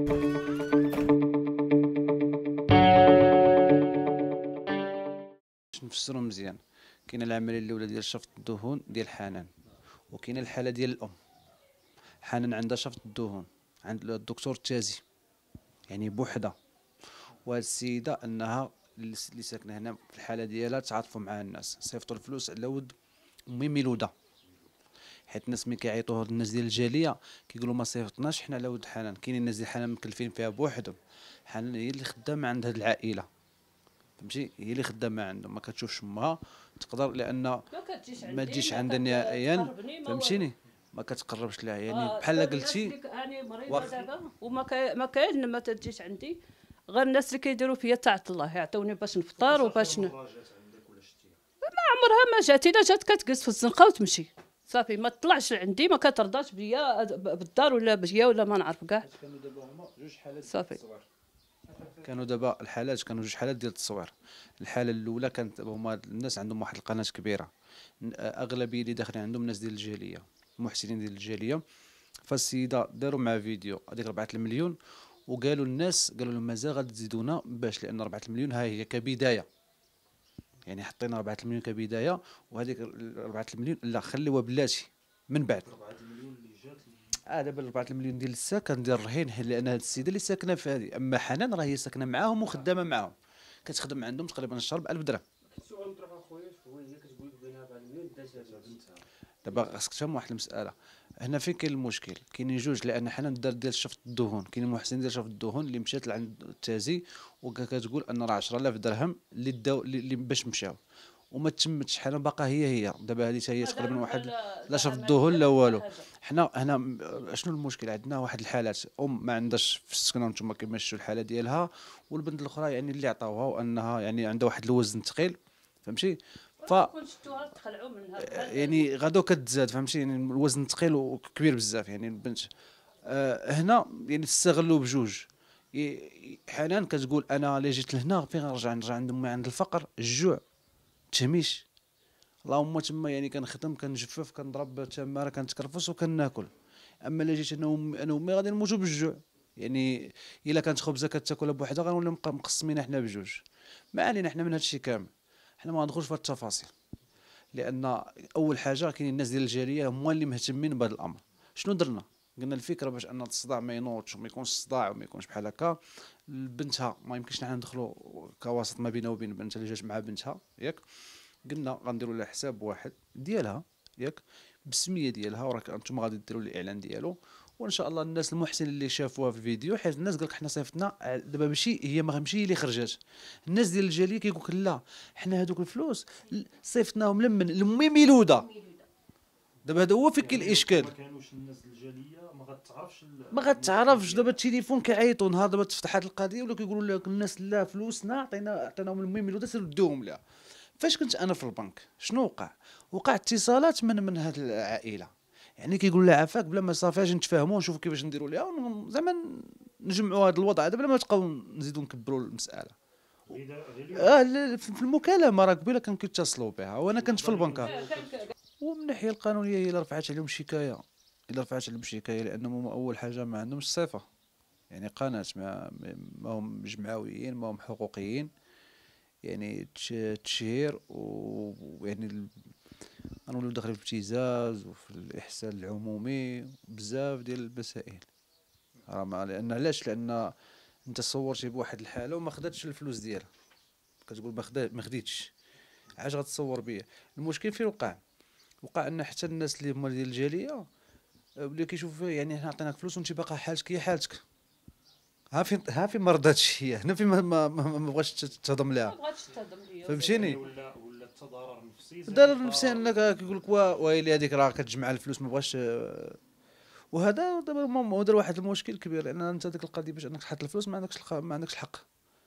باش نفسرو مزيان كاينه العمليه الاولى ديال شفط الدهون ديال حنان وكاينه الحاله ديال الام حنان عندها شفط الدهون عند الدكتور التازي يعني بوحده وهاد السيده انها اللي ساكنه هنا في الحاله ديالها تعاطفوا مع الناس صيفطوا الفلوس على ود امي ميلوده حيت الناس ملي كيعيطوه الناس ديال الجاليه كيقولوا ما صيفطناش حنا على ود حنان كاينين الناس ديال حنان مكلفين فيها بوحدهم حنان هي اللي خدامه عند هاد العائله فهمتي هي اللي خدامه عندهم ما كتشوفش امها تقدر لان ما تجيش عندها نهائيا فهمتيني ما كتقربش لها يعني آه، بحال بحال قلتي انا مريضه دابا وما ما كاين ما تجيش عندي غير الناس اللي كيديروا فيا تاعت الله يعطوني باش نفطر وباش ن... ما عمرها ما جات الا جات كتجلس في الزنقه وتمشي صافي ما تطلعش عندي ما كترضاش بيا بالدار ولا بيا ولا ما نعرف كاع كانوا دابا هما جوج حالات صافي كانوا دابا الحالات كانوا جوج حالات ديال التصوير الحاله الاولى كانت هما الناس عندهم واحد القناه كبيره اغلبيه اللي داخلين عندهم ناس ديال الجاليه محسنين ديال الجاليه فالسيده داروا مع فيديو هذيك 4 المليون وقالوا الناس قالوا لهم مازال غتزيدونا باش لان 4 المليون ها هي كبدايه يعني حطينا 4 مليون كبدايه وهذيك 4 مليون لا خليوها بلاتي من بعد 4 مليون اللي جات اه دابا 4 مليون ديال السكن ديال الرهين لان هاد السيده اللي ساكنه في هذه اما حنان راه هي ساكنه معاهم وخدامه معاهم كتخدم عندهم تقريبا الشهر ب 1000 درهم السؤال اخويا شكون هي كتقول لك بان 4 مليون دازها بنتها دابا خاصك تفهم واحد المساله هنا فين كاين المشكل كاينين جوج لان حنا الدار ديال شفط الدهون كاين محسن ديال شفط الدهون اللي مشات لعند التازي وكتقول ان راه 10000 درهم اللي داو اللي باش مشاو وما تمتش حنا باقا هي هي دابا هذه هي تقريبا واحد لا شفط الدهون لا والو حنا هنا شنو المشكل عندنا واحد الحالات ام ما عندهاش في السكنه نتوما كما شفتوا الحاله ديالها والبنت الاخرى يعني اللي عطاوها وانها يعني عندها واحد الوزن ثقيل فهمتي ف يعني غادو كتزاد فهمتي يعني الوزن ثقيل وكبير بزاف يعني البنت أه هنا يعني تستغلوا بجوج حنان كتقول انا الا جيت لهنا فين غنرجع نرجع عند امي عند الفقر الجوع التهميش اللهم تما يعني كنخدم كنجفف كنضرب تماره كنتكرفس وكناكل اما الا جيت انا وامي انا وامي غادي نموتوا بالجوع يعني الا كانت خبزه كتاكلها بوحدها غنوليو مقسمين حنا بجوج ما علينا حنا من هادشي كامل حنا ما غندخلوش في التفاصيل لان اول حاجه كاينين الناس ديال الجاليه هما اللي مهتمين بهذا الامر شنو درنا قلنا الفكره باش ان الصداع ما ينوضش وما يكونش صداع وما يكونش بحال هكا بنتها ما يمكنش حنا ندخلو كواسط ما بينها وبين بنتها اللي جات مع بنتها ياك قلنا غنديروا لها حساب واحد ديالها ياك بالسميه ديالها وراك انتم غادي ديروا الاعلان ديالو وان شاء الله الناس المحسن اللي شافوها في الفيديو حيت الناس قالك حنا صيفطنا آه، دابا ماشي هي ما ماشي هي اللي خرجت الناس ديال الجاليه كيقولك لا حنا هذوك الفلوس صيفطناهم لمن لمي ميلوده دابا هذا هو فين يعني كاين الاشكال ما كانوش الناس الجاليه ما غاتعرفش ما غاتعرفش دابا التليفون كيعيطوا نهار دابا تفتح هذه القضيه ولا كيقولوا لك الناس لا فلوسنا عطينا عطيناهم لمي ميلوده سير دوهم لها فاش كنت انا في البنك شنو وقع وقع اتصالات من من هاد العائله يعني كيقول لها عافاك بلا ما صافي اجي نتفاهموا ونشوفوا كيفاش نديروا ليها زعما نجمعوا هذا الوضع هذا بلا ما تبقاو نزيدوا نكبروا المساله اه في المكالمه راه قبيله كانوا كيتصلوا بها وانا كنت في البنك ومن الناحيه القانونيه هي رفعت عليهم شكايه الا رفعت عليهم شكايه لانهم اول حاجه ما عندهمش الصفه يعني قناه ما هم جمعويين ما هم حقوقيين يعني تشهير ويعني غنوليو داخلين في الابتزاز وفي الاحسان العمومي بزاف ديال المسائل راه ما لان علاش لان انت صورتي بواحد الحاله وما خداتش الفلوس ديالها كتقول ما خديتش علاش غتصور بيا المشكل فين وقع وقع ان حتى الناس اللي هما ديال الجاليه ولا آه، كيشوفوا يعني حنا عطيناك فلوس وانت باقا حالتك هي حالتك ها فين ها فين ما رضاتش هي هنا فين ما ما, ما بغاتش تهضم لها ما بغاتش تهضم ليها فهمتيني ولا ولا التضرر النفسي التضرر النفسي انك كيقول لك ويلي هذيك راه كتجمع الفلوس ما بغاش وهذا دابا دار واحد المشكل كبير لان انت ديك القضيه باش انك تحط الفلوس ما عندكش ما عندكش الحق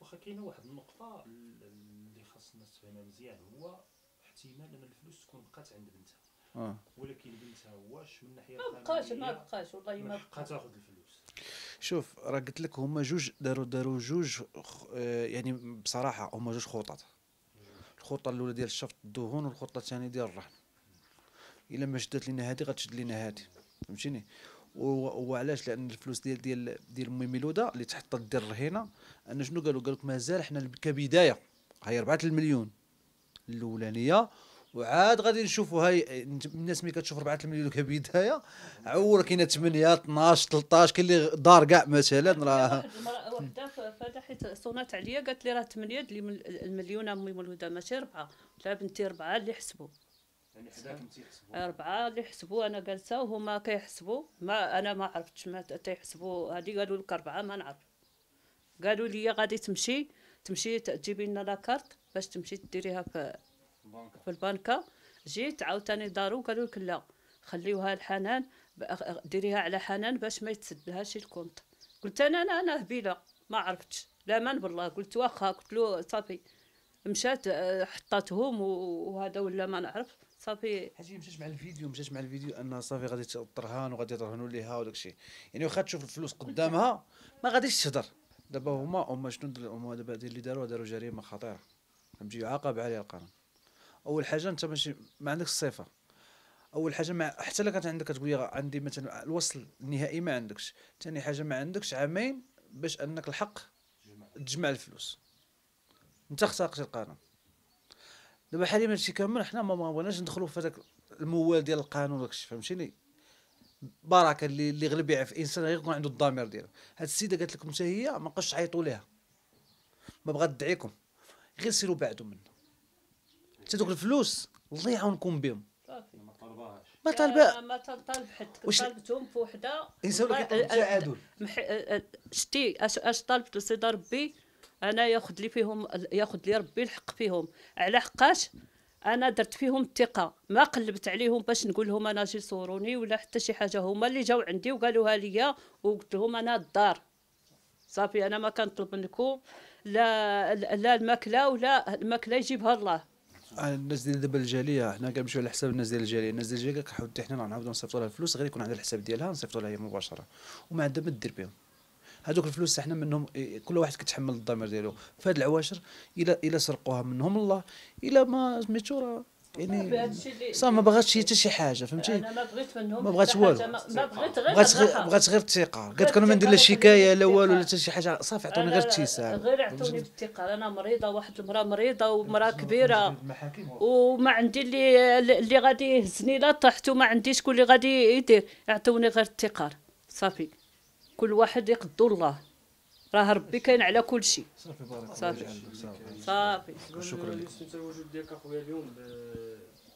واخا كاينه واحد النقطه اللي خاص الناس تفهمها مزيان هو احتمال ان الفلوس تكون بقات عند بنتها آه. ولكن بنتها واش من ناحيه ما بقاش ما بقاش والله ما بقاش تاخذ الفلوس شوف راه قلت لك هما جوج داروا داروا جوج آه، يعني بصراحه هما جوج خطط الخطه الاولى ديال شفط الدهون والخطه الثانيه ديال الرهن الا ما شدت لينا هذه غتشد لينا هذه فهمتيني وعلاش لان الفلوس ديال ديال ديال مي ميلوده اللي تحطت دير الرهينه ان شنو قالوا قالوا لك مازال حنا كبدايه هي 4 المليون الاولانيه وعاد غادي نشوفوا هاي الناس ملي كتشوف 4 المليون كبدايه عور كاينه 8 12 13 كاين اللي دار كاع مثلا راه وحده فادا حيت صونات عليا قالت لي راه 8 المليون امي مولوده ماشي ربعه قلت لها بنتي ربعه اللي حسبوا يعني حداك انت اربعه اللي حسبوا انا جالسه وهما كيحسبوا ما انا ما عرفتش ما تيحسبوا هادي قالوا لك اربعه ما نعرف قالوا لي غادي تمشي تمشي تجيبي لنا لاكارت باش تمشي ديريها في في البنكه جيت عاوتاني دارو قالوا لك لا خليوها لحنان ديريها على حنان باش ما يتسد لهاش قلت انا انا انا هبيله ما عرفتش لا من بالله قلت واخا قلت له صافي مشات آه، حطاتهم وهذا ولا ما نعرف صافي حاجه مشات مع الفيديو مشات مع الفيديو انها صافي غادي ترهان وغادي يرهنوا ليها وداك الشيء يعني واخا تشوف الفلوس قدامها ما غاديش تهضر دابا هما هما شنو هما دابا اللي داروا داروا جريمه خطيره يجي يعاقب عليها القانون اول حاجه انت ماشي ما عندكش الصفه اول حاجه ما حتى لك كانت عندك كتقول عندي مثلا الوصل النهائي ما عندكش ثاني حاجه ما عندكش عامين باش انك الحق تجمع الفلوس انت اخترقت القانون دابا حاليا هادشي كامل حنا ما بغيناش ندخلوا في هذاك الموال ديال القانون داكشي فهمتيني بركه اللي اللي غلب يعرف انسان غير يكون عنده الضمير ديالو هاد السيده قالت لكم حتى هي ما بقاش تعيطوا ليها ما بغات تدعيكم غير سيروا بعدو منها حتى دوك الفلوس الله يعاونكم بهم صافي ما طلبهاش ما طالب ما وش... طالبتهم في طلبتهم بوحده لك التعادل مح... شتي اش, أش طلبت لسيدي ربي انا ياخذ لي فيهم ياخذ لي ربي الحق فيهم على حقاش انا درت فيهم الثقه ما قلبت عليهم باش نقول لهم انا جي صوروني ولا حتى شي حاجه هما اللي جاو عندي وقالوها ليا وقلت لهم انا الدار صافي انا ما كنطلب منكم لا لا الماكله ولا الماكله يجيبها الله آه، الناس ديال دابا الجاليه حنا كنمشيو على حساب الناس ديال الجاليه الناس ديال الجاليه حتى حنا نعاودو نصيفطو لها الفلوس غير يكون عندها الحساب ديالها نصيفطو لها هي مباشره وما عندها ما دير بهم هذوك الفلوس حنا منهم كل واحد كتحمل الضمير ديالو فهاد العواشر الا الا سرقوها منهم الله الا ما سميتو راه يعني صح ما بغاتش هي حتى شي حاجه فهمتي انا ما بغيت منهم ما بغات والو ما بغيت غير بغات غير بغات غير الثقه قالت لك ما ندير لا شكايه لا والو لا حتى شي حاجه صافي عطوني غير ابتسام غير عطوني بالثقه انا مريضه واحد المراه مريضه ومراه كبيره وما عندي اللي اللي غادي يهزني لا طحت وما عندي شكون اللي غادي يدير عطوني غير الثقه صافي كل واحد يقدو الله راه ربي كاين على كل شيء صافي بارك الله صافي صافي شكرا لك التواجد ديالك اخويا اليوم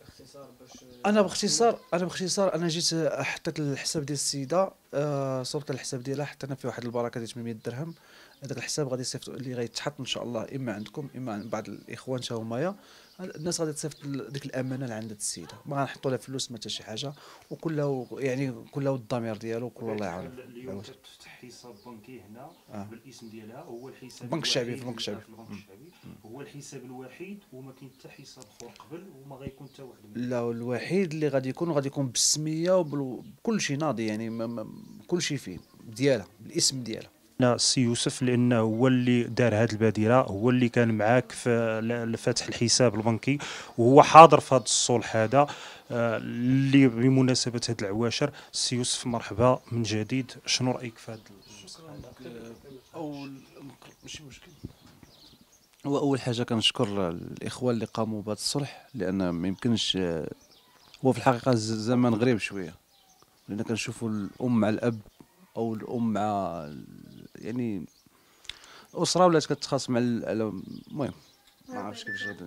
باختصار باش انا باختصار انا باختصار انا جيت حطيت الحساب ديال السيده آه صوبت الحساب ديالها حتى انا فيه واحد البركه ديال 800 درهم هذاك الحساب غادي يصيفط اللي غيتحط ان شاء الله اما عندكم اما عند بعض الاخوان تا همايا الناس غادي تصيفط ديك الامانه اللي عند السيده ما غنحطوا لها فلوس ما حتى شي حاجه وكله يعني كله الضمير ديالو كل الله يعاون اليوم تفتح حساب بنكي هنا آه. بالاسم ديالها هو الحساب البنك الشعبي في البنك الشعبي هو الحساب الوحيد وما كاين حتى حساب اخر قبل وما غيكون حتى واحد لا الوحيد اللي غادي يكون غادي يكون بالسميه وبكل شيء ناضي يعني ما كل شيء فيه ديالها بالاسم ديالها السي يوسف لانه هو اللي دار هذه البادره هو اللي كان معاك في فتح الحساب البنكي وهو حاضر في هذا الصلح هذا آه، اللي بمناسبه هذه العواشر السي يوسف مرحبا من جديد شنو رايك في هذا اول هو اول حاجه كنشكر الاخوه اللي قاموا بهذا الصلح لان ما يمكنش آه، هو في الحقيقه الزمن غريب شويه لان كنشوفوا الام مع الاب او الام مع يعني الاسره ولات كتخاصم على المهم ما عرفتش كيفاش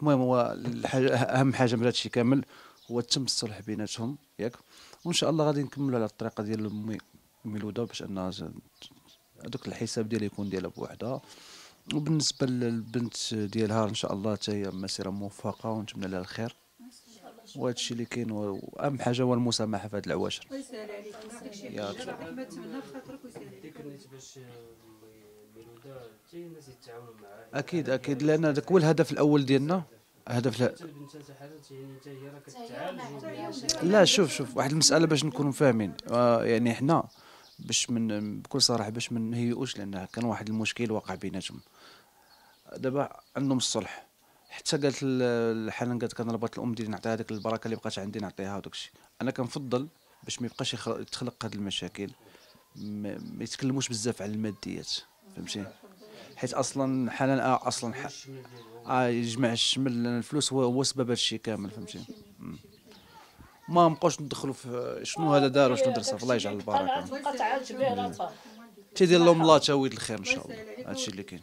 المهم هو الحاجه اهم حاجه من هادشي كامل هو تم الصلح بيناتهم ياك وان شاء الله غادي نكملوا على الطريقه ديال امي ميلودا باش انها هذوك الحساب ديالها يكون ديالها بوحدها وبالنسبه للبنت ديالها ان شاء الله حتى هي مسيره موفقه ونتمنى لها الخير وهذا الشيء اللي كاين واهم حاجه هو المسامحه في هذه العواشر ويسهل عليك آه، اكيد يعني اكيد لان هذاك هو الهدف الاول ديالنا هدف لا شوف شوف واحد المساله باش نكونوا فاهمين آه، يعني حنا باش من بكل صراحه باش ما نهيئوش لان كان واحد المشكل واقع بيناتهم دابا عندهم الصلح حتى قالت الحنان قالت كنربط الام ديالي نعطيها هذيك البركه اللي بقات عندي نعطيها وداك الشيء انا كنفضل باش ما يبقاش يتخلق هذه المشاكل ما يتكلموش بزاف على الماديات فهمتي حيت اصلا حنان آه اصلا ح... آه يجمع الشمل الفلوس هو هو سبب هذا الشيء كامل فهمتي ما نبقاوش ندخلوا في شنو هذا دار وشنو درسها الله يجعل البركه تيدير لهم الله تاويل الخير ان شاء الله الشيء اللي كاين